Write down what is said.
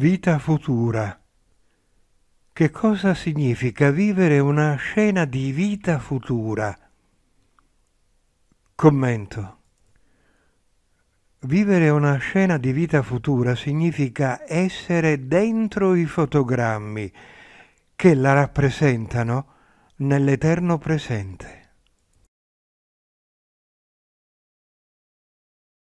vita futura. Che cosa significa vivere una scena di vita futura? Commento. Vivere una scena di vita futura significa essere dentro i fotogrammi che la rappresentano nell'eterno presente.